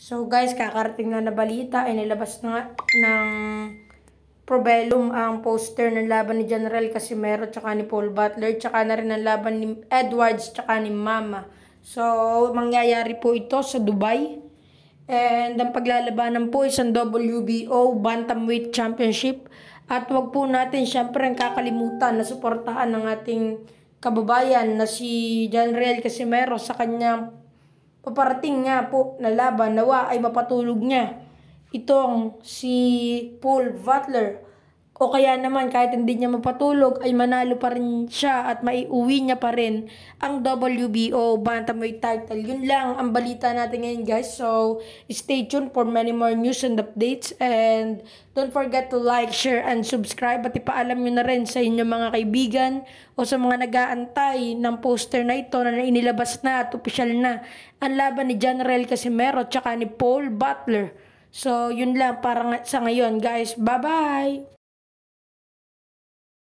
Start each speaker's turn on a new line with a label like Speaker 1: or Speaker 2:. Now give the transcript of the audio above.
Speaker 1: So guys, kakarating na na balita ay nilabas na ng Probellum ang poster ng laban ni General Casimero tsaka ni Paul Butler tsaka na rin ang laban ni Edwards tsaka ni Mama. So, mangyayari po ito sa Dubai. And ang paglalabanan po is ang WBO Bantamweight Championship. At wag po natin siyempre ang kakalimutan na suportahan ng ating kababayan na si General Casimero sa kanyang paparating nga po na laban nawa ay mapatulog niya itong si Paul Butler o kaya naman kahit hindi niya mapatulog ay manalo pa rin siya at maiuwi niya pa rin ang WBO Bantamweight title. Yun lang ang balita natin ngayon guys. So stay tuned for many more news and updates and don't forget to like, share, and subscribe at ipaalam nyo na rin sa inyong mga kaibigan o sa mga nagaantay ng poster na ito na inilabas na at opisyal na ang laban ni General Casimero tsaka ni Paul Butler. So, yun lang para sa ngayon, guys. Bye-bye!